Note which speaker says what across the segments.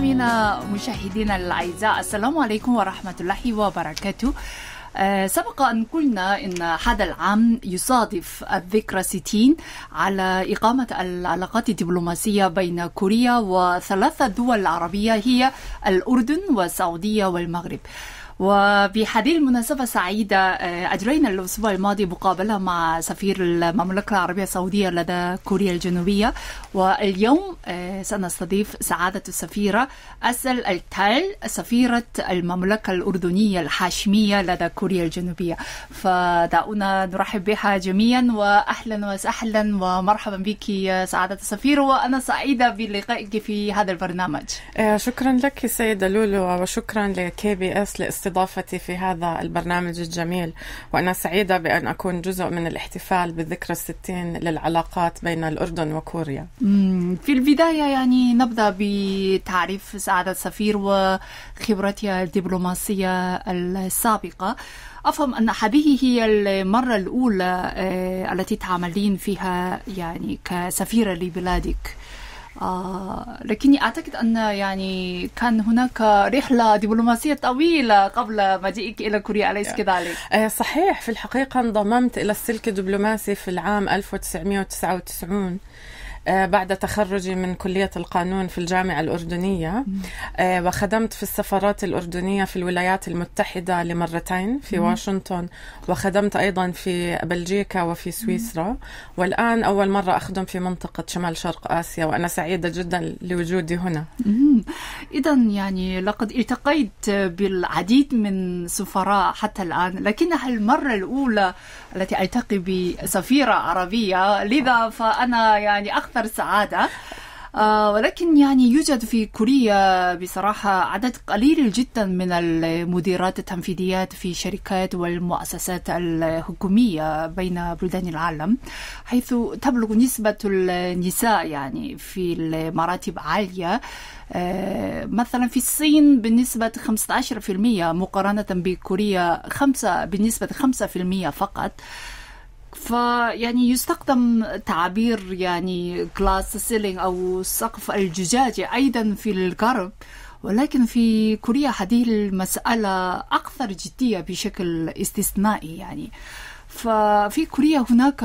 Speaker 1: مستمعينا مشاهدينا الاعزاء السلام عليكم ورحمه الله وبركاته آه، سبق أن قلنا أن هذا العام يصادف الذكرى 60 على إقامة العلاقات الدبلوماسية بين كوريا وثلاثة دول عربية هي الأردن والسعودية والمغرب. وبهذه المناسبة سعيدة آه، أجرينا الأسبوع الماضي مقابلة مع سفير المملكة العربية السعودية لدى كوريا الجنوبية واليوم آه، سنستضيف سعادة السفيرة أسل التال سفيرة المملكة الأردنية الهاشمية لدى كوريا الجنوبية فدعونا نرحب بها جميعا وأهلا وسهلا ومرحبا بك يا سعادة السفيرة وأنا سعيدة بلقائك في هذا البرنامج
Speaker 2: آه، شكرا لك سيدة لولو وشكرا لكي بي اس لاستضافتك استضافتي في هذا البرنامج الجميل وأنا سعيدة بأن أكون جزء من الاحتفال بالذكرى الستين للعلاقات بين الأردن وكوريا
Speaker 1: في البداية يعني نبدأ بتعريف سعادة السفير وخبرتها الدبلوماسية السابقة أفهم أن هذه هي المرة الأولى آه، التي تعملين فيها يعني كسفيرة لبلادك آه، لكني أعتقد أن يعني كان هناك رحلة دبلوماسية طويلة قبل مجيئك إلى كوريا أليس كذلك؟ آه، صحيح في الحقيقة
Speaker 2: انضممت إلى السلك الدبلوماسي في العام 1999 آه، بعد تخرجي من كلية القانون في الجامعة الأردنية آه، وخدمت في السفارات الأردنية في الولايات المتحدة لمرتين في واشنطن وخدمت أيضا في بلجيكا وفي سويسرا والآن أول مرة أخدم في منطقة شمال شرق آسيا وأنا سعيدة جدا لوجودي هنا
Speaker 1: إذا يعني لقد التقيت بالعديد من سفراء حتى الآن لكنها المرة الأولى التي ألتقي بسفيرة عربية لذا فأنا يعني أكثر سعادة آه، ولكن يعني يوجد في كوريا بصراحة عدد قليل جدا من المديرات التنفيذيات في الشركات والمؤسسات الحكومية بين بلدان العالم حيث تبلغ نسبة النساء يعني في المراتب عالية آه، مثلا في الصين بنسبة 15% مقارنة بكوريا خمسة بنسبة 5% فقط فيعني يستخدم تعبير يعني glass ceiling أو سقف الزجاجي أيضا في الغرب ولكن في كوريا هذه المسألة أكثر جدية بشكل استثنائي يعني ففي كوريا هناك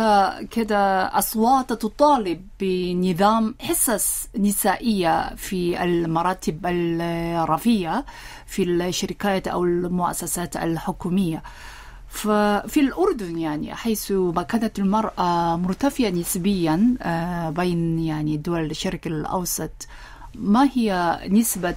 Speaker 1: كده أصوات تطالب بنظام حصص نسائية في المراتب الرفيعة في الشركات أو المؤسسات الحكومية ففي الأردن يعني حيث مكانة المرأة مرتفعة نسبيا آه، بين يعني دول الشرق الأوسط ما هي نسبة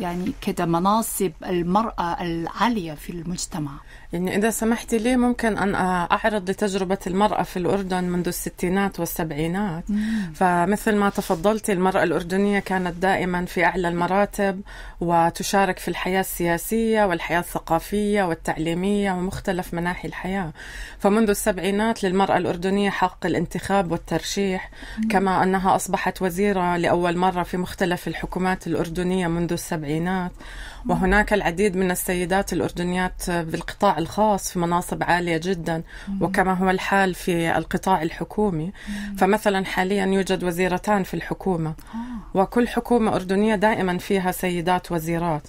Speaker 1: يعني كده مناصب المرأة العالية في المجتمع؟ يعني إذا سمحتي لي
Speaker 2: ممكن أن أعرض لتجربة المرأة في الأردن منذ الستينات والسبعينات مم. فمثل ما تفضلتي المرأة الأردنية كانت دائما في أعلى المراتب وتشارك في الحياة السياسية والحياة الثقافية والتعليمية ومختلف مناحي الحياة فمنذ السبعينات للمرأة الأردنية حق الانتخاب والترشيح مم. كما أنها أصبحت وزيرة لأول مرة في مختلف الحكومات الأردنية منذ السبعينات وهناك العديد من السيدات الأردنيات بالقطاع الخاص في مناصب عالية جدا وكما هو الحال في القطاع الحكومي فمثلا حاليا يوجد وزيرتان في الحكومة آه. وكل حكومة أردنية دائما فيها سيدات وزيرات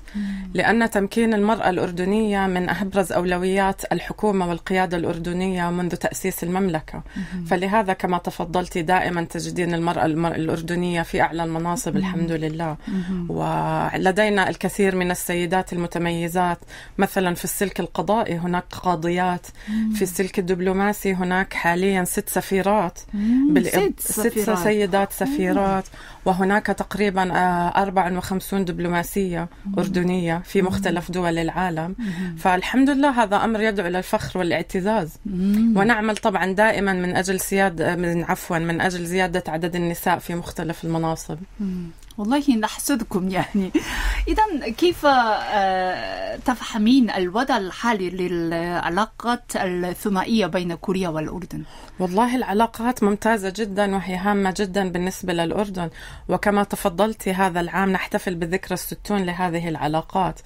Speaker 2: لأن تمكين المرأة الأردنية من أبرز أولويات الحكومة والقيادة الأردنية منذ تأسيس المملكة فلهذا كما تفضلت دائما تجدين المرأة الأردنية في أعلى المناصب الحمد لله ولدينا الكثير من السيدات المتميزات مثلا في السلك القضائي هناك قاضيات مم. في السلك الدبلوماسي هناك حاليا ست سفيرات
Speaker 3: بالإب... ست, سفيرات. سيدات سفيرات
Speaker 2: مم. وهناك تقريبا 54 آه، دبلوماسية مم. أردنية في مختلف دول العالم مم. فالحمد لله هذا أمر يدعو إلى الفخر والاعتزاز ونعمل طبعا دائما من أجل سيادة من عفوا من أجل زيادة عدد النساء في مختلف المناصب
Speaker 1: مم. والله نحسدكم يعني إذا كيف آه، تفهمين الوضع الحالي للعلاقات الثنائية بين كوريا والأردن؟ والله العلاقات ممتازة جدا وهي هامة جدا
Speaker 2: بالنسبة للأردن وكما تفضلت هذا العام نحتفل بالذكرى الستون لهذه العلاقات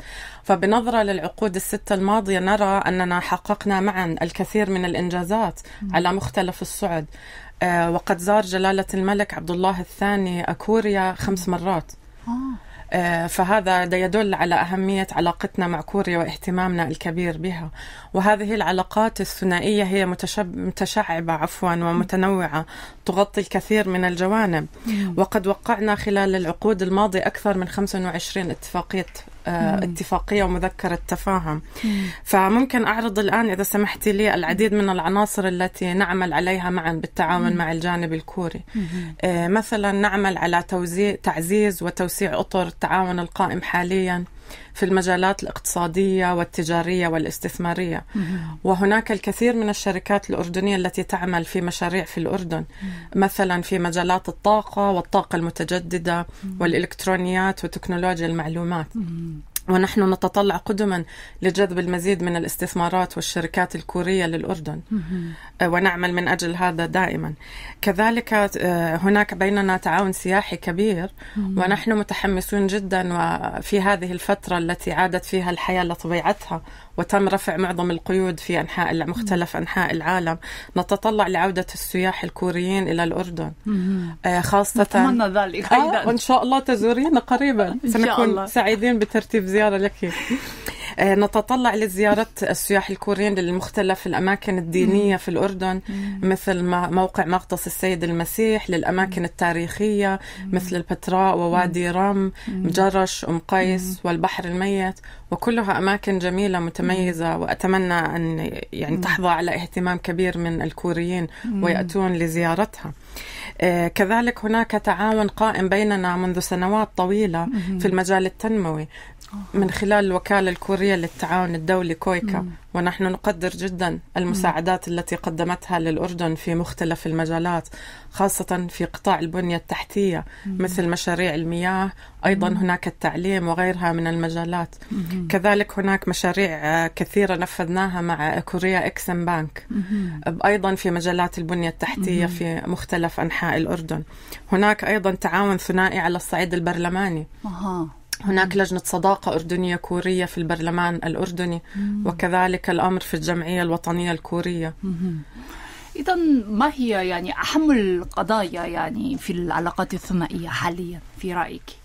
Speaker 2: فبنظرة للعقود الستة الماضية نرى أننا حققنا معا الكثير من الإنجازات على مختلف الصعد آه، وقد زار جلالة الملك عبد الله الثاني كوريا خمس مرات آه. آه، فهذا يدل على أهمية علاقتنا مع كوريا واهتمامنا الكبير بها وهذه العلاقات الثنائية هي متشعبة عفوا ومتنوعة تغطي الكثير من الجوانب وقد وقعنا خلال العقود الماضية أكثر من 25 اتفاقية آه، اتفاقية ومذكرة تفاهم فممكن أعرض الآن إذا سمحتي لي العديد من العناصر التي نعمل عليها معا بالتعاون مع الجانب الكوري آه، مثلا نعمل على توزيع تعزيز وتوسيع أطر التعاون القائم حاليا في المجالات الاقتصادية والتجارية والاستثمارية وهناك الكثير من الشركات الأردنية التي تعمل في مشاريع في الأردن مثلا في مجالات الطاقة والطاقة المتجددة والإلكترونيات وتكنولوجيا المعلومات ونحن نتطلع قدما لجذب المزيد من الاستثمارات والشركات الكورية للأردن آه، ونعمل من أجل هذا دائما كذلك آه، هناك بيننا تعاون سياحي كبير ونحن متحمسون جدا وفي هذه الفترة التي عادت فيها الحياة لطبيعتها وتم رفع معظم القيود في أنحاء مختلف أنحاء العالم نتطلع لعودة السياح الكوريين إلى الأردن آه، خاصة نتمنى ذلك آه، أيضا وإن شاء الله تزورينا قريبا سنكون سعيدين بترتيب زيارة لك آه، نتطلع لزيارة السياح الكوريين للمختلف الأماكن الدينية في الأردن مثل موقع مغطس السيد المسيح للأماكن التاريخية مثل البتراء ووادي رم جرش أم قيس والبحر الميت وكلها أماكن جميلة متميزة وأتمنى أن يعني تحظى على اهتمام كبير من الكوريين ويأتون لزيارتها آه، كذلك هناك تعاون قائم بيننا منذ سنوات طويلة في المجال التنموي آه. من خلال الوكالة الكورية للتعاون الدولي كويكا مم. ونحن نقدر جدا المساعدات التي قدمتها للأردن في مختلف المجالات خاصة في قطاع البنية التحتية مم. مثل مشاريع المياه أيضا مم. هناك التعليم وغيرها من المجالات مم. كذلك هناك مشاريع آه، كثيرة نفذناها مع كوريا إكسن بانك أيضا في مجالات البنية التحتية مم. في مختلف أنحاء الأردن هناك أيضا تعاون ثنائي على الصعيد البرلماني أه. هناك لجنة صداقة أردنية كورية في البرلمان الأردني وكذلك الأمر في الجمعية الوطنية الكورية
Speaker 1: إذا ما هي يعني أهم القضايا يعني في العلاقات الثنائية حاليا في رأيك؟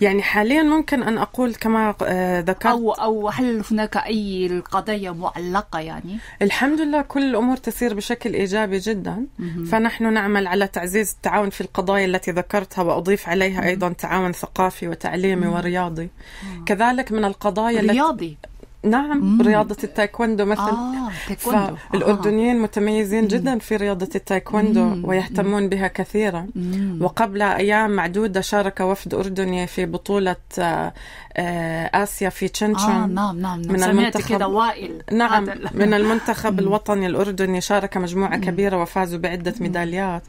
Speaker 1: يعني حاليا ممكن أن أقول كما آه، ذكرت أو, أو هل هناك أي قضايا معلقة يعني؟ الحمد لله
Speaker 2: كل الأمور تسير بشكل إيجابي جدا مم. فنحن نعمل على تعزيز التعاون في القضايا التي ذكرتها وأضيف عليها أيضا تعاون ثقافي وتعليمي مم. ورياضي مم. كذلك من القضايا رياضي نعم مم. رياضة التايكوندو مثلا آه، تايكوندو. فالأردنيين آه. متميزين جدا في رياضة التايكوندو مم. ويهتمون مم. بها كثيرا مم. وقبل أيام معدودة شارك وفد أردني في بطولة آه، آه، آسيا في تشنشن آه، نعم نعم,
Speaker 1: نعم. نعم، من المنتخب وائل نعم من
Speaker 2: المنتخب الوطني الأردني شارك مجموعة مم. كبيرة وفازوا بعدة مم. ميداليات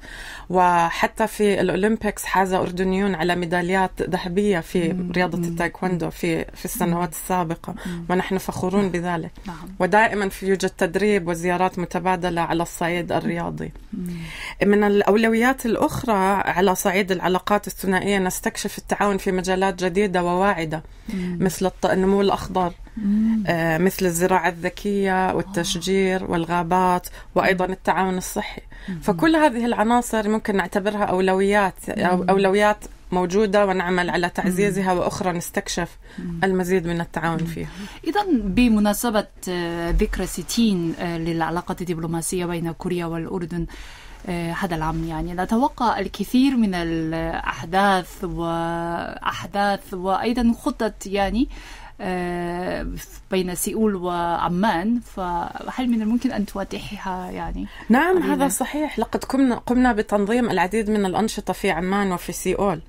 Speaker 2: وحتى في الأولمبيكس حاز أردنيون على ميداليات ذهبية في مم. رياضة التايكوندو في في السنوات السابقة مم. ونحن فخورون نعم. بذلك نعم. ودائما في يوجد تدريب وزيارات متبادلة على الصعيد الرياضي من الأولويات الأخرى على صعيد العلاقات الثنائية نستكشف التعاون في مجالات جديدة وواعدة مثل النمو الأخضر آه، مثل الزراعة الذكية والتشجير آه. والغابات وأيضا التعاون الصحي فكل هذه العناصر ممكن نعتبرها أولويات أولويات موجودة ونعمل على تعزيزها وأخرى نستكشف المزيد من التعاون فيها
Speaker 1: إذا بمناسبة آه، ذكرى 60 آه، للعلاقات الدبلوماسية بين كوريا والأردن آه، هذا العام يعني نتوقع الكثير من الأحداث وأحداث وأيضا خطط يعني آه، بين سيئول وعمان فهل من الممكن أن توضحيها يعني؟ نعم قليلا؟ هذا صحيح لقد قمنا قمنا بتنظيم العديد من
Speaker 2: الأنشطة في عمان وفي سيئول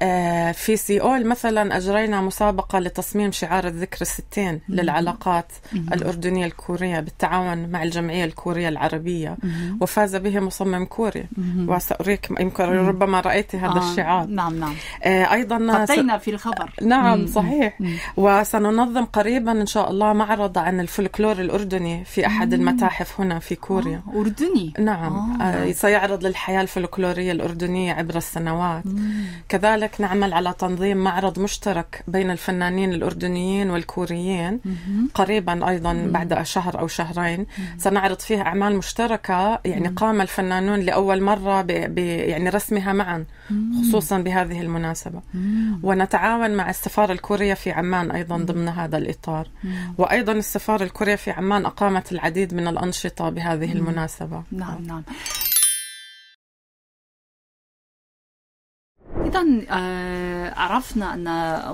Speaker 2: آه في سيئول مثلا أجرينا مسابقة لتصميم شعار الذكر الستين للعلاقات مم. الأردنية الكورية بالتعاون مع الجمعية الكورية العربية مم. وفاز به مصمم كوري مم. وسأريك يمكن ربما رأيت هذا آه. الشعار نعم نعم آه أيضا غطينا في الخبر نعم صحيح و سننظم قريبا إن شاء الله معرض عن الفولكلور الأردني في أحد المتاحف هنا في كوريا آه، أردني؟ نعم آه. آه. سيعرض للحياة الفولكلورية الأردنية عبر السنوات مم. كذلك نعمل على تنظيم معرض مشترك بين الفنانين الأردنيين والكوريين مم. قريبا أيضا مم. بعد شهر أو شهرين مم. سنعرض فيه أعمال مشتركة يعني مم. قام الفنانون لأول مرة ب... ب... يعني رسمها معا مم. خصوصا بهذه المناسبة مم. ونتعاون مع السفارة الكورية في عمان أيضا عمان ضمن هذا الإطار وأيضا السفارة الكورية في عمان أقامت العديد من الأنشطة بهذه المناسبة نعم نعم
Speaker 1: إذا آه، عرفنا ان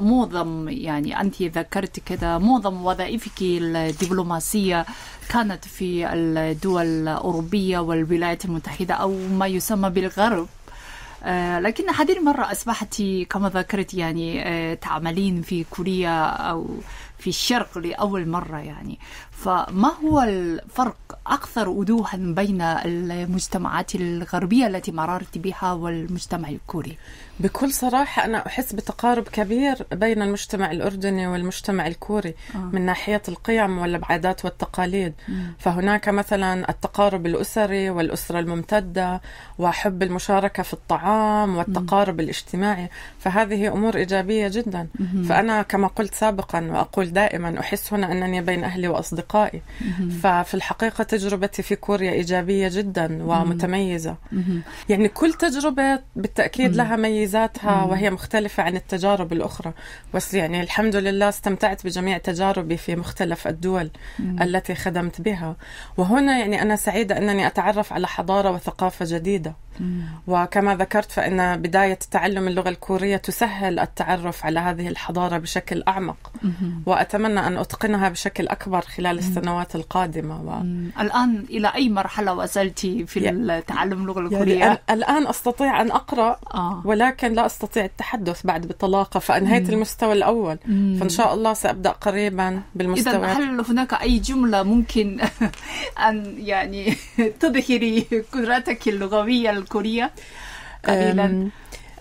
Speaker 1: معظم يعني انت ذكرت كذا معظم وظائفك الدبلوماسيه كانت في الدول الاوروبيه والولايات المتحده او ما يسمى بالغرب آه، لكن هذه المرة أصبحت كما ذكرت يعني آه، تعملين في كوريا أو في الشرق لأول مرة يعني فما هو الفرق أكثر وضوحا بين المجتمعات الغربية التي مررت بها والمجتمع الكوري؟ بكل صراحة أنا أحس بتقارب كبير بين المجتمع الأردني
Speaker 2: والمجتمع الكوري آه. من ناحية القيم والعادات والتقاليد آه. فهناك مثلا التقارب الأسري والأسرة الممتدة وحب المشاركة في الطعام والتقارب آه. الاجتماعي فهذه أمور إيجابية جدا آه. فأنا كما قلت سابقا وأقول أقول دائما أحس هنا أنني بين أهلي وأصدقائي ففي الحقيقة تجربتي في كوريا إيجابية جدا ومتميزة يعني كل تجربة بالتأكيد لها ميزاتها وهي مختلفة عن التجارب الأخرى بس يعني الحمد لله استمتعت بجميع تجاربي في مختلف الدول التي خدمت بها وهنا يعني أنا سعيدة أنني أتعرف على حضارة وثقافة جديدة وكما ذكرت فإن بداية تعلم اللغة الكورية تسهل التعرف على هذه الحضارة بشكل أعمق وأتمنى أن أتقنها بشكل أكبر خلال السنوات القادمة و... الآن إلى أي مرحلة وصلت في تعلم اللغة يعني الكورية؟ يعني الآن أستطيع أن أقرأ آه. ولكن لا أستطيع التحدث بعد بطلاقة فأنهيت المستوى الأول فإن شاء الله سأبدأ قريبا بالمستوى إذا هل
Speaker 1: هناك أي جملة ممكن أن يعني تظهري قدرتك اللغوية الكورية قليلا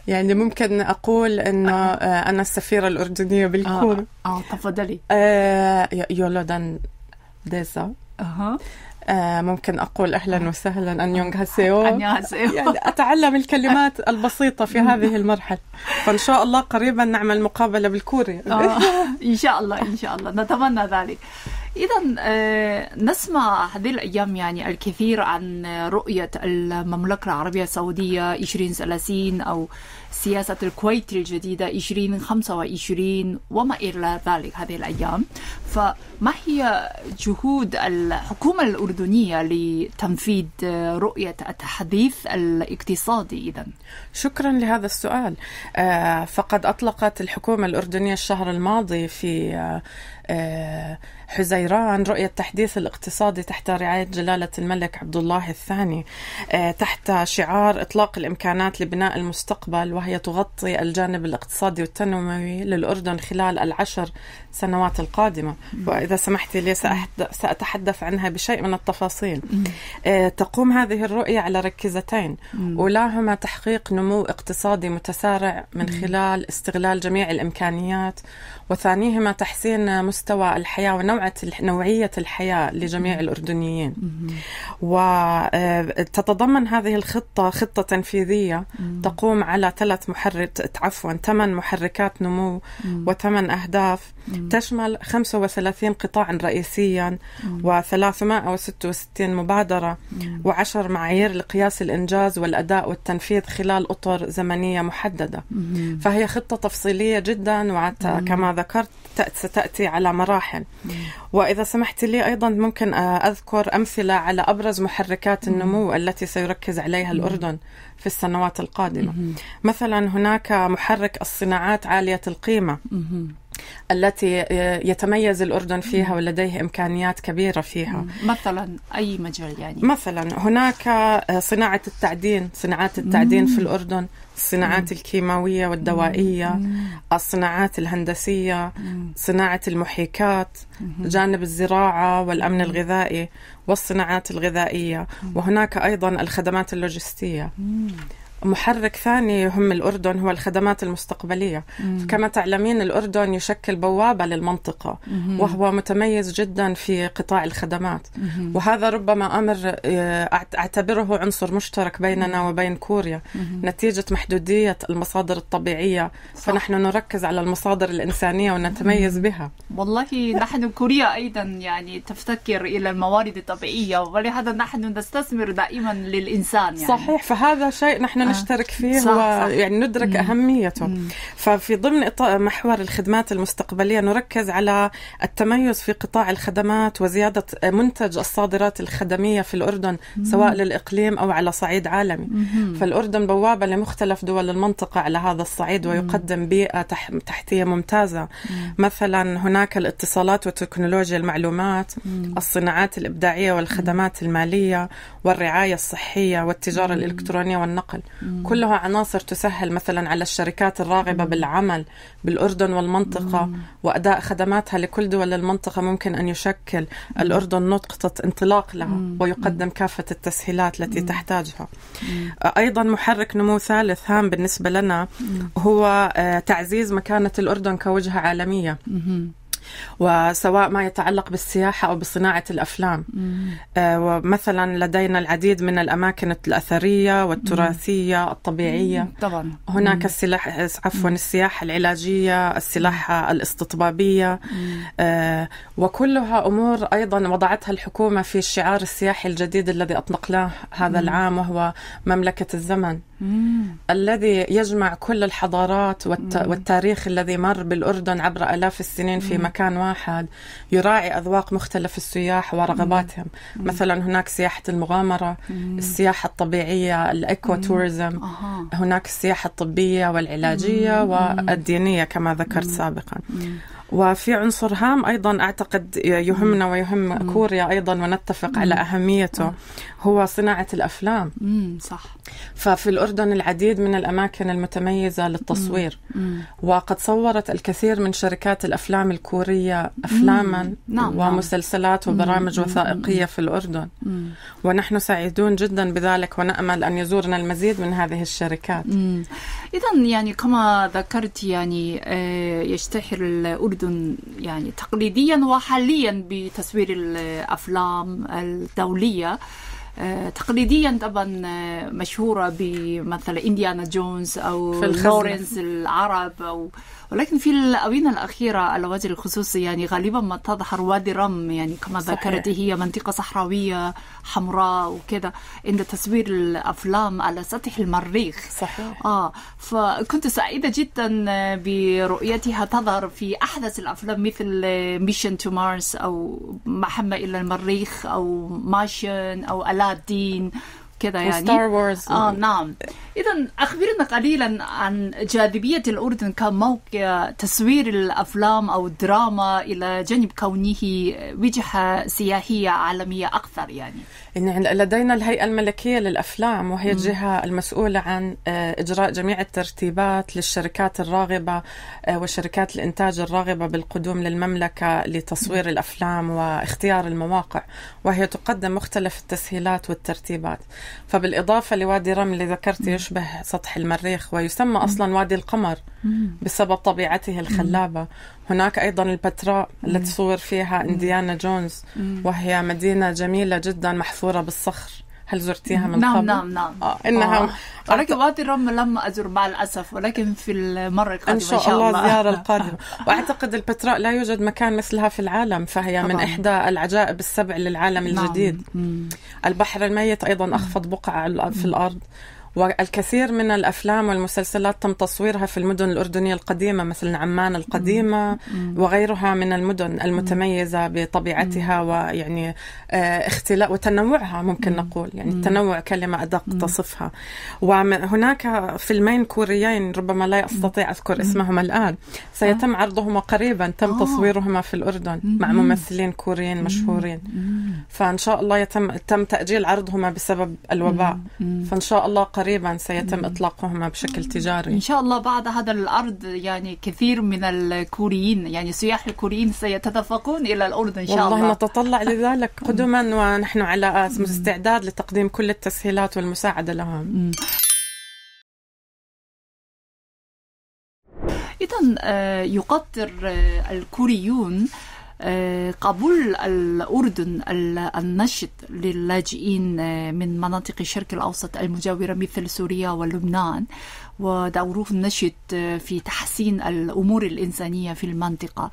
Speaker 2: يعني ممكن أقول أن أه. آه. أنا السفيرة الأردنية بالكور آه, آه تفضلي آه دان ديزا آه ممكن أقول أهلا آه. وسهلا أنيونغ هاسيو يعني أتعلم الكلمات البسيطة في هذه المرحلة فإن شاء الله قريبا نعمل مقابلة بالكوري آه
Speaker 1: إن شاء الله إن شاء الله نتمنى ذلك إذا آه، نسمع هذه الأيام يعني الكثير عن آه، رؤية المملكة العربية السعودية 2030 أو سياسة الكويت الجديدة 2025 وما إلى ذلك هذه الأيام فما هي جهود الحكومة الأردنية لتنفيذ آه، رؤية التحديث الاقتصادي إذا؟ شكرا
Speaker 2: لهذا السؤال فقد أطلقت الحكومة الأردنية الشهر الماضي في حزيران رؤية تحديث الاقتصادي تحت رعاية جلالة الملك عبد الله الثاني آه، تحت شعار إطلاق الإمكانات لبناء المستقبل وهي تغطي الجانب الاقتصادي والتنموي للأردن خلال العشر سنوات القادمة وإذا سمحتي لي سأتحدث عنها بشيء من التفاصيل آه، تقوم هذه الرؤية على ركيزتين أولاهما تحقيق نمو اقتصادي متسارع من خلال استغلال جميع الإمكانيات وثانيهما تحسين مستوى الحياة ونوع نوعة نوعية الحياة لجميع الأردنيين وتتضمن آه، هذه الخطة خطة تنفيذية تقوم على ثلاث محرك عفوا ثمان محركات نمو وثمان أهداف تشمل 35 قطاعا رئيسيا و366 مبادرة وعشر معايير لقياس الإنجاز والأداء والتنفيذ خلال أطر زمنية محددة فهي خطة تفصيلية جدا وكما ذكرت ستأتي على مراحل وإذا سمحت لي أيضا ممكن آه، أذكر أمثلة على أبرز محركات النمو التي سيركز عليها الأردن في السنوات القادمة مثلا هناك محرك الصناعات عالية القيمة التي يتميز الأردن فيها ولديه إمكانيات كبيرة فيها
Speaker 1: مثلا أي مجال يعني
Speaker 2: مثلا هناك آه، صناعة التعدين صناعات التعدين في الأردن الصناعات الكيماوية والدوائية الصناعات الهندسية صناعة المحيكات جانب الزراعة والأمن الغذائي والصناعات الغذائية وهناك أيضا الخدمات اللوجستية محرك ثاني هم الأردن هو الخدمات المستقبلية مم. كما تعلمين الأردن يشكل بوابة للمنطقة مم. وهو متميز جدا في قطاع الخدمات مم. وهذا ربما أمر آه، أعتبره عنصر مشترك بيننا مم. وبين كوريا مم. نتيجة محدودية المصادر الطبيعية صح. فنحن نركز على المصادر الإنسانية ونتميز مم. بها
Speaker 1: والله نحن كوريا أيضا يعني تفتكر إلى الموارد الطبيعية ولهذا نحن نستثمر دائما للإنسان يعني. صحيح فهذا شيء نحن نشترك فيه صح صح.
Speaker 2: يعني ندرك مم. أهميته مم. ففي ضمن محور الخدمات المستقبلية نركز على التميز في قطاع الخدمات وزيادة منتج الصادرات الخدمية في الأردن مم. سواء للإقليم أو على صعيد عالمي مم. فالأردن بوابة لمختلف دول المنطقة على هذا الصعيد ويقدم بيئة تحتية ممتازة مم. مثلا هناك الاتصالات وتكنولوجيا المعلومات مم. الصناعات الإبداعية والخدمات المالية والرعاية الصحية والتجارة مم. الإلكترونية والنقل كلها عناصر تسهل مثلا على الشركات الراغبة مم. بالعمل بالأردن والمنطقة مم. وأداء خدماتها لكل دول المنطقة ممكن أن يشكل الأردن نقطة انطلاق لها ويقدم كافة التسهيلات التي تحتاجها أيضا محرك نمو ثالث هام بالنسبة لنا هو آه، تعزيز مكانة الأردن كوجهة عالمية وسواء ما يتعلق بالسياحة أو بصناعة الأفلام آه ومثلا لدينا العديد من الأماكن الأثرية والتراثية مم. الطبيعية طبعا هناك مم. السلاح عفوا السياحة العلاجية السلاحة الاستطبابية آه وكلها أمور أيضا وضعتها الحكومة في الشعار السياحي الجديد الذي أطلقناه هذا العام وهو مملكة الزمن مم. الذي يجمع كل الحضارات والت... والتاريخ الذي مر بالأردن عبر ألاف السنين في مم. مكان واحد يراعي أذواق مختلف السياح ورغباتهم مم. مثلا هناك سياحة المغامرة مم. السياحة الطبيعية الإيكو توريزم آه. هناك السياحة الطبية والعلاجية مم. والدينية كما ذكرت مم. سابقا مم. وفي عنصر هام أيضا أعتقد يهمنا ويهم مم. كوريا أيضا ونتفق مم. على أهميته مم. هو صناعة الأفلام
Speaker 1: مم. صح
Speaker 2: ففي الأردن العديد من الأماكن المتميزة للتصوير مم. وقد صورت الكثير من شركات الأفلام الكورية أفلاما نعم،, نعم. ومسلسلات وبرامج مم. وثائقية في الأردن مم. ونحن سعيدون جدا بذلك ونأمل أن يزورنا المزيد من هذه الشركات مم.
Speaker 1: إذا يعني كما ذكرت يعني آه، يشتهر الأردن يعني تقليديا وحاليا بتصوير الأفلام الدولية آه، تقليديا طبعا آه، مشهورة بمثل إنديانا جونز أو لورنس العرب أو ولكن في الآونة الأخيرة على وجه الخصوص يعني غالبا ما تظهر وادي رم يعني كما ذكرت هي منطقة صحراوية حمراء وكذا عند تصوير الأفلام على سطح المريخ صحيح آه فكنت سعيدة جدا برؤيتها تظهر في أحدث الأفلام مثل ميشن تو مارس أو محمة إلى المريخ أو ماشن أو ألادين كده يعني ستار وورز اه نعم اذا اخبرنا قليلا عن جاذبيه الاردن كموقع تصوير الافلام او الدراما الى جانب كونه وجهه سياحيه عالميه اكثر يعني
Speaker 2: يعني لدينا الهيئة الملكية للأفلام وهي الجهة المسؤولة عن آه، إجراء جميع الترتيبات للشركات الراغبة آه، وشركات الإنتاج الراغبة بالقدوم للمملكة لتصوير الأفلام واختيار المواقع وهي تقدم مختلف التسهيلات والترتيبات فبالإضافة لوادي رمل اللي ذكرت يشبه سطح المريخ ويسمى أصلا وادي القمر بسبب طبيعته الخلابة هناك أيضا البتراء التي صور فيها إنديانا جونز وهي مدينة جميلة جدا محفورة بالصخر هل زرتيها من نعم قبل؟ نعم نعم آه إنها آه.
Speaker 1: ولكن وادي الرم لم أزر مع الأسف ولكن في المرة القادمة إن شاء, إن شاء الله الزيارة
Speaker 2: القادمة وأعتقد البتراء لا يوجد مكان مثلها في العالم فهي طبعا. من إحدى العجائب السبع للعالم نعم. الجديد نعم. البحر الميت أيضا أخفض بقعة في الأرض والكثير من الافلام والمسلسلات تم تصويرها في المدن الاردنيه القديمه مثل عمان القديمه وغيرها من المدن المتميزه بطبيعتها ويعني آه، اختلاء وتنوعها ممكن نقول يعني التنوع كلمه ادق تصفها وهناك فيلمين كوريين ربما لا استطيع اذكر اسمهما الان سيتم آه. عرضهما قريبا تم آه. تصويرهما في الاردن مع ممثلين كوريين مشهورين فان شاء الله يتم تم تاجيل عرضهما بسبب الوباء فان شاء الله قريبا قريبا سيتم إطلاقهما بشكل تجاري إن شاء
Speaker 1: الله بعد هذا الأرض يعني كثير من الكوريين يعني سياح الكوريين سيتدفقون إلى الأردن إن شاء والله الله والله نتطلع
Speaker 2: لذلك قدما ونحن على استعداد لتقديم كل التسهيلات والمساعدة لهم
Speaker 1: إذا آه، يقدر آه، الكوريون قبول الأردن النشط للاجئين آه، من مناطق الشرق الأوسط المجاورة مثل سوريا ولبنان ودوره النشط آه، في تحسين الأمور الإنسانية في المنطقة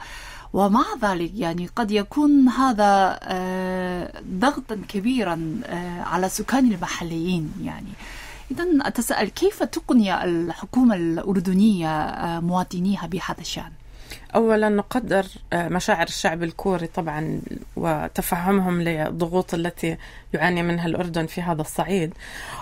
Speaker 1: ومع ذلك يعني قد يكون هذا آه، ضغطا كبيرا على سكان المحليين يعني إذا أتساءل كيف تقني الحكومة الأردنية مواطنيها بهذا الشأن؟
Speaker 2: اولا نقدر آه، مشاعر الشعب الكوري طبعا وتفهمهم للضغوط التي يعاني منها الاردن في هذا الصعيد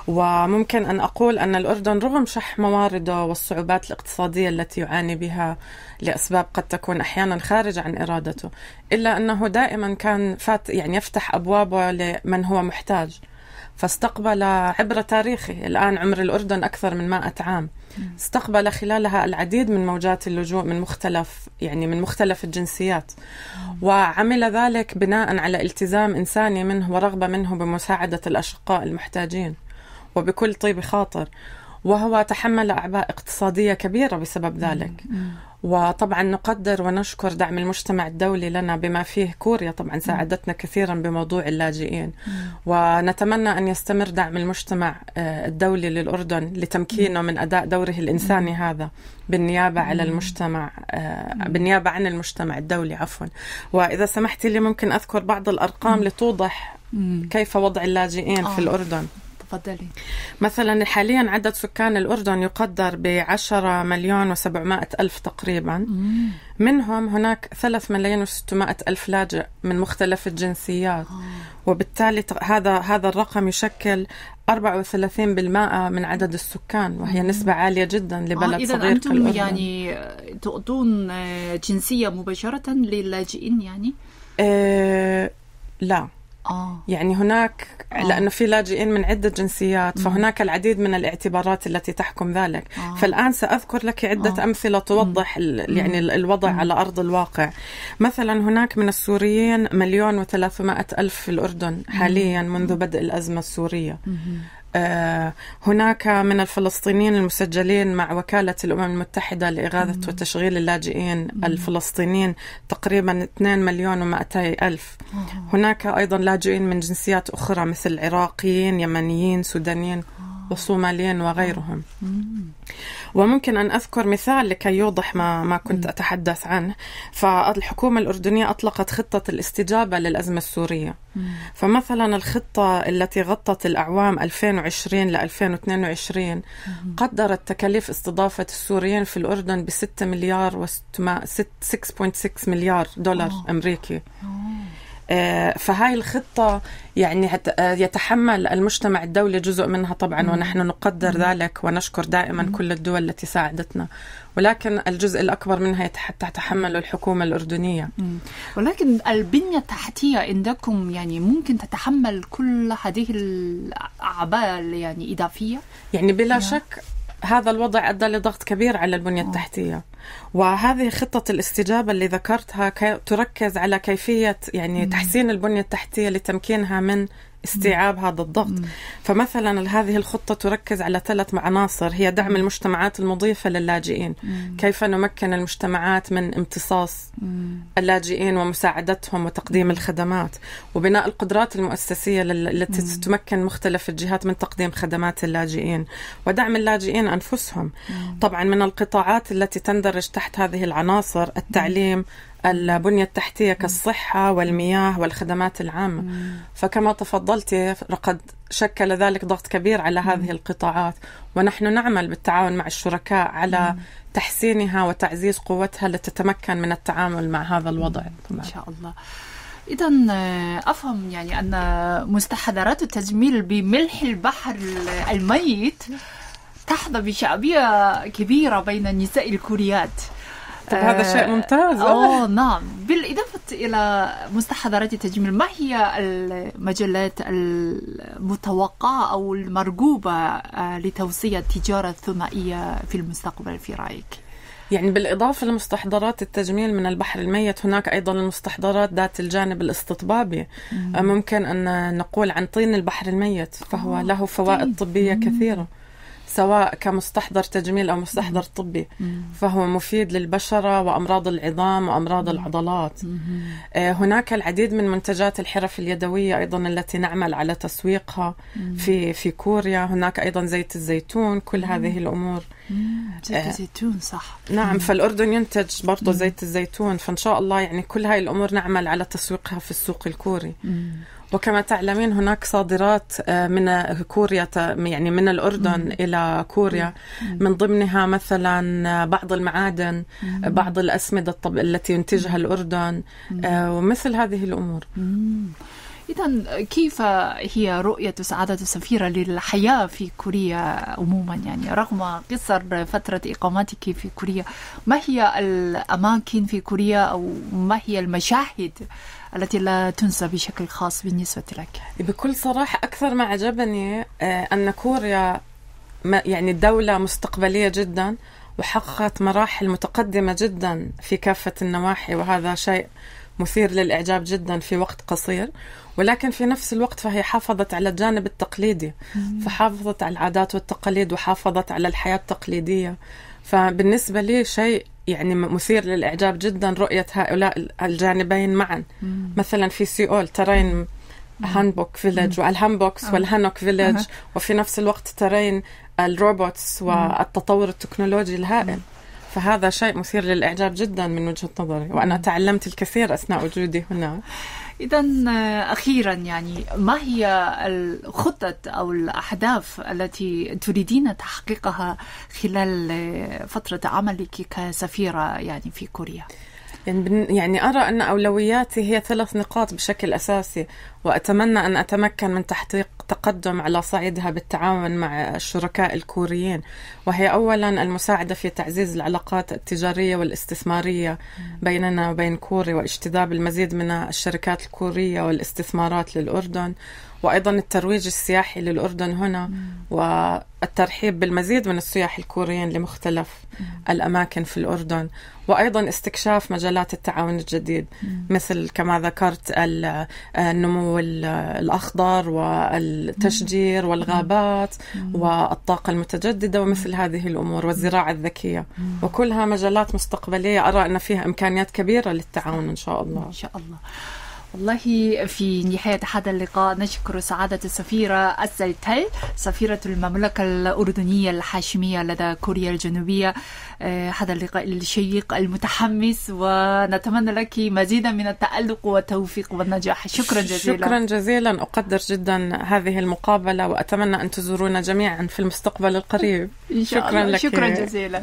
Speaker 2: وممكن ان اقول ان الاردن رغم شح موارده والصعوبات الاقتصاديه التي يعاني بها لاسباب قد تكون احيانا خارج عن ارادته الا انه دائما كان فات يعني يفتح ابوابه لمن هو محتاج فاستقبل عبر تاريخي الآن عمر الأردن أكثر من مائة عام استقبل خلالها العديد من موجات اللجوء من مختلف يعني من مختلف الجنسيات وعمل ذلك بناء على التزام إنساني منه ورغبة منه بمساعدة الأشقاء المحتاجين وبكل طيب خاطر وهو تحمل أعباء اقتصادية كبيرة بسبب ذلك وطبعا نقدر ونشكر دعم المجتمع الدولي لنا بما فيه كوريا طبعا ساعدتنا كثيرا بموضوع اللاجئين ونتمنى أن يستمر دعم المجتمع آه، الدولي للأردن لتمكينه من أداء دوره الإنساني هذا بالنيابة على المجتمع آه، بالنيابة عن المجتمع الدولي عفوا وإذا سمحتي لي ممكن أذكر بعض الأرقام لتوضح كيف وضع اللاجئين في آه. الأردن تفضلي مثلا حاليا عدد سكان الأردن يقدر ب 10 مليون و700 ألف تقريبا مم. منهم هناك 3 ملايين و600 ألف لاجئ من مختلف الجنسيات آه. وبالتالي هذا هذا الرقم يشكل 34% من عدد السكان وهي نسبة عالية جدا آه، لبلد آه إذا صغير أنتم يعني
Speaker 1: تعطون آه، جنسية مباشرة للاجئين يعني؟ إيه لا آه. يعني هناك آه.
Speaker 2: لأنه في لاجئين من عدة جنسيات فهناك العديد من الاعتبارات التي تحكم ذلك آه. فالآن سأذكر لك عدة آه. أمثلة توضح يعني الوضع على أرض الواقع مثلا هناك من السوريين مليون وثلاثمائة ألف في الأردن حاليا منذ بدء الأزمة السورية آه، هناك من الفلسطينيين المسجلين مع وكالة الأمم المتحدة لإغاثة وتشغيل اللاجئين الفلسطينيين تقريبا 2 مليون و ألف ألف هناك أيضا لاجئين من جنسيات أخرى مثل عراقيين يمنيين سودانيين آه. وصوماليين وغيرهم وممكن أن أذكر مثال لكي يوضح ما, ما كنت أتحدث عنه فالحكومة الأردنية أطلقت خطة الاستجابة للأزمة السورية فمثلا الخطة التي غطت الأعوام 2020 ل 2022 قدرت تكاليف استضافة السوريين في الأردن ب 6 مليار و 6.6 مليار دولار آه. أمريكي آه. آه، فهاي الخطة يعني آه، يتحمل المجتمع الدولي جزء منها طبعا ونحن نقدر ذلك ونشكر دائما كل الدول التي ساعدتنا ولكن الجزء الأكبر منها تتحمله الحكومة الأردنية
Speaker 1: ولكن البنية التحتية عندكم يعني ممكن تتحمل كل هذه الأعباء يعني إضافية؟ يعني بلا شك
Speaker 2: هذا الوضع أدى لضغط كبير على البنية آه. التحتية وهذه خطة الاستجابة اللي ذكرتها تركز على كيفية يعني تحسين البنية التحتية لتمكينها من استيعاب هذا الضغط مم. فمثلا هذه الخطة تركز على ثلاث عناصر هي دعم المجتمعات المضيفة للاجئين مم. كيف نمكن المجتمعات من امتصاص مم. اللاجئين ومساعدتهم وتقديم الخدمات وبناء القدرات المؤسسية التي لل... تمكن مختلف الجهات من تقديم خدمات اللاجئين ودعم اللاجئين أنفسهم طبعا من القطاعات التي تندرج تحت هذه العناصر التعليم البنية التحتية كالصحة والمياه والخدمات العامة فكما تفضلت لقد شكل ذلك ضغط كبير على هذه القطاعات ونحن نعمل بالتعاون مع الشركاء على تحسينها وتعزيز قوتها لتتمكن من التعامل مع هذا الوضع طبعا. إن شاء
Speaker 1: الله إذا آه، أفهم يعني أن مستحضرات التجميل بملح البحر الميت تحظى بشعبية كبيرة بين النساء الكوريات طب هذا شيء آه، ممتاز اه نعم بالإضافة إلى مستحضرات التجميل ما هي المجلات المتوقعة أو المرغوبة آه، لتوصية التجارة الثنائية في المستقبل في رأيك؟ يعني بالإضافة لمستحضرات
Speaker 2: التجميل من البحر الميت هناك أيضا المستحضرات ذات الجانب الاستطبابي مم. آه، ممكن أن نقول عن طين البحر الميت فهو أوه. له فوائد طبية كثيرة سواء كمستحضر تجميل أو مستحضر طبي فهو مفيد للبشرة وأمراض العظام وأمراض العضلات آه، هناك العديد من منتجات الحرف اليدوية أيضا التي نعمل على تسويقها في في كوريا هناك أيضا زيت الزيتون كل هذه الأمور
Speaker 1: زيت آه، الزيتون صح نعم
Speaker 2: فالأردن ينتج برضه زيت الزيتون فإن شاء الله يعني كل هاي الأمور نعمل على تسويقها في السوق الكوري وكما تعلمين هناك صادرات آه، من كوريا يعني من الأردن مم. إلى كوريا مم. من ضمنها مثلا آه، بعض المعادن آه، مم. بعض الأسمدة التي ينتجها الأردن ومثل هذه الأمور
Speaker 1: إذا كيف هي رؤية سعادة السفيرة للحياة في كوريا عموما يعني رغم قصر فترة إقامتك في كوريا ما هي الأماكن في كوريا أو ما هي المشاهد التي لا تنسى بشكل خاص بالنسبة لك؟ بكل صراحة أكثر
Speaker 2: ما عجبني آه، أن كوريا يعني دولة مستقبلية جدا وحققت مراحل متقدمة جدا في كافة النواحي وهذا شيء مثير للاعجاب جدا في وقت قصير ولكن في نفس الوقت فهي حافظت على الجانب التقليدي فحافظت على العادات والتقاليد وحافظت على الحياه التقليديه فبالنسبه لي شيء يعني مثير للاعجاب جدا رؤيه هؤلاء الجانبين معا مثلا في سيول ترين هانبوك فيلج والهانبوكس آه. والهانوك فيلج وفي نفس الوقت ترين الروبوتس والتطور التكنولوجي الهائل فهذا شيء مثير للاعجاب جدا من وجهه نظري وانا تعلمت الكثير
Speaker 1: اثناء وجودي هنا إذا آه، أخيرا يعني ما هي الخطط أو الأهداف التي تريدين تحقيقها خلال آه، فترة عملك كسفيرة يعني في كوريا؟ يعني, يعني, أرى أن
Speaker 2: أولوياتي هي ثلاث نقاط بشكل أساسي وأتمنى أن أتمكن من تحقيق تقدم على صعيدها بالتعاون مع الشركاء الكوريين وهي أولا المساعدة في تعزيز العلاقات التجارية والاستثمارية بيننا وبين كوريا واجتذاب المزيد من الشركات الكورية والاستثمارات للأردن وأيضا الترويج السياحي للأردن هنا مم. والترحيب بالمزيد من السياح الكوريين لمختلف مم. الأماكن في الأردن وأيضا استكشاف مجالات التعاون الجديد مم. مثل كما ذكرت النمو الأخضر والتشجير والغابات والطاقة المتجددة ومثل هذه الأمور والزراعة الذكية وكلها مجالات مستقبلية أرى أن فيها إمكانيات كبيرة للتعاون إن شاء الله
Speaker 1: إن شاء الله والله في نهاية هذا اللقاء نشكر سعادة السفيرة الزيتي سفيرة المملكة الأردنية الهاشمية لدى كوريا الجنوبية آه، هذا اللقاء الشيق المتحمس ونتمنى لك مزيدا من التألق والتوفيق والنجاح شكرا جزيلا شكرا
Speaker 2: جزيلا أقدر جدا هذه المقابلة وأتمنى أن تزورونا جميعا في المستقبل القريب إن شاء شكرا الله. لك شكرا جزيلا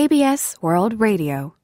Speaker 2: KBS World Radio